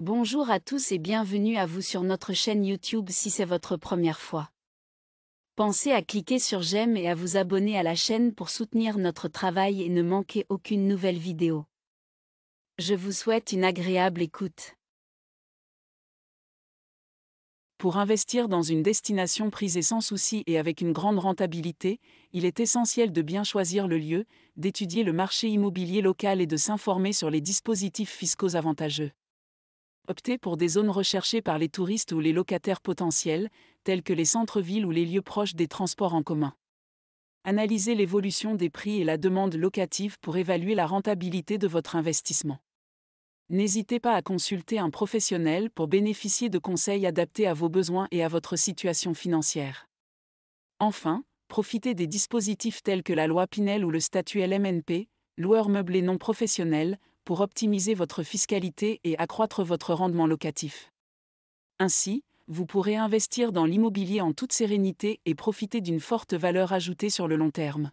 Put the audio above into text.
Bonjour à tous et bienvenue à vous sur notre chaîne YouTube si c'est votre première fois. Pensez à cliquer sur j'aime et à vous abonner à la chaîne pour soutenir notre travail et ne manquer aucune nouvelle vidéo. Je vous souhaite une agréable écoute. Pour investir dans une destination prisée sans souci et avec une grande rentabilité, il est essentiel de bien choisir le lieu, d'étudier le marché immobilier local et de s'informer sur les dispositifs fiscaux avantageux. Optez pour des zones recherchées par les touristes ou les locataires potentiels, tels que les centres-villes ou les lieux proches des transports en commun. Analysez l'évolution des prix et la demande locative pour évaluer la rentabilité de votre investissement. N'hésitez pas à consulter un professionnel pour bénéficier de conseils adaptés à vos besoins et à votre situation financière. Enfin, profitez des dispositifs tels que la loi Pinel ou le statut LMNP, loueur meublé non professionnel, pour optimiser votre fiscalité et accroître votre rendement locatif. Ainsi, vous pourrez investir dans l'immobilier en toute sérénité et profiter d'une forte valeur ajoutée sur le long terme.